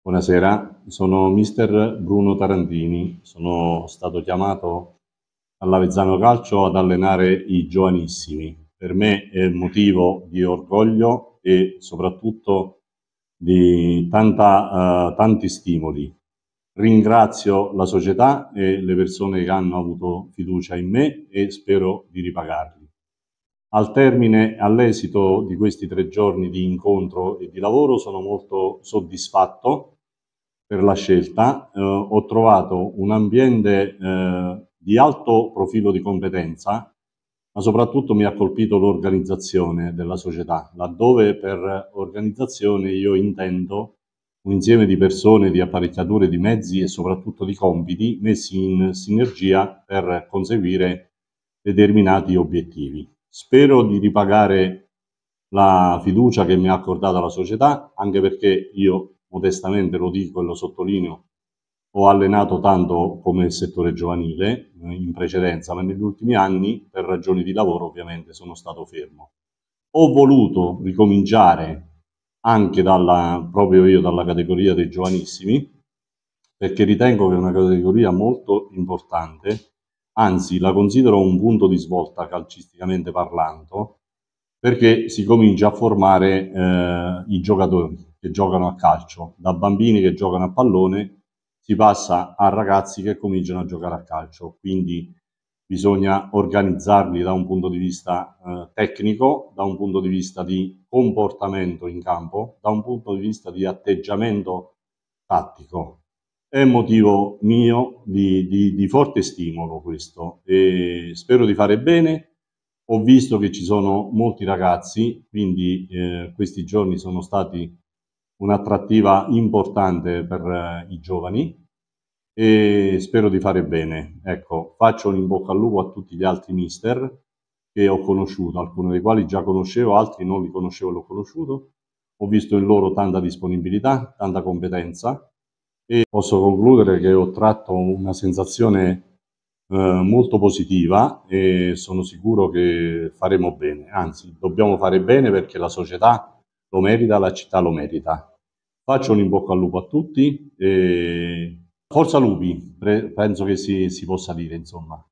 Buonasera, sono mister Bruno Tarantini, sono stato chiamato all'Avezzano Calcio ad allenare i giovanissimi. Per me è motivo di orgoglio e soprattutto di tanta, uh, tanti stimoli. Ringrazio la società e le persone che hanno avuto fiducia in me e spero di ripagarli. Al termine, all'esito di questi tre giorni di incontro e di lavoro, sono molto soddisfatto per la scelta. Eh, ho trovato un ambiente eh, di alto profilo di competenza, ma soprattutto mi ha colpito l'organizzazione della società, laddove per organizzazione io intendo un insieme di persone, di apparecchiature, di mezzi e soprattutto di compiti messi in sinergia per conseguire determinati obiettivi. Spero di ripagare la fiducia che mi ha accordato la società, anche perché io modestamente lo dico e lo sottolineo, ho allenato tanto come settore giovanile eh, in precedenza, ma negli ultimi anni, per ragioni di lavoro ovviamente, sono stato fermo. Ho voluto ricominciare anche dalla, proprio io dalla categoria dei giovanissimi, perché ritengo che è una categoria molto importante anzi la considero un punto di svolta calcisticamente parlando, perché si comincia a formare eh, i giocatori che giocano a calcio, da bambini che giocano a pallone si passa a ragazzi che cominciano a giocare a calcio, quindi bisogna organizzarli da un punto di vista eh, tecnico, da un punto di vista di comportamento in campo, da un punto di vista di atteggiamento tattico, è motivo mio di, di, di forte stimolo questo e spero di fare bene. Ho visto che ci sono molti ragazzi, quindi eh, questi giorni sono stati un'attrattiva importante per eh, i giovani e spero di fare bene. Ecco, faccio un in bocca al lupo a tutti gli altri mister che ho conosciuto, alcuni dei quali già conoscevo, altri non li conoscevo, l'ho conosciuto. Ho visto in loro tanta disponibilità, tanta competenza e posso concludere che ho tratto una sensazione eh, molto positiva e sono sicuro che faremo bene, anzi dobbiamo fare bene perché la società lo merita, la città lo merita. Faccio un in bocca al lupo a tutti e forza lupi, penso che si, si possa dire insomma.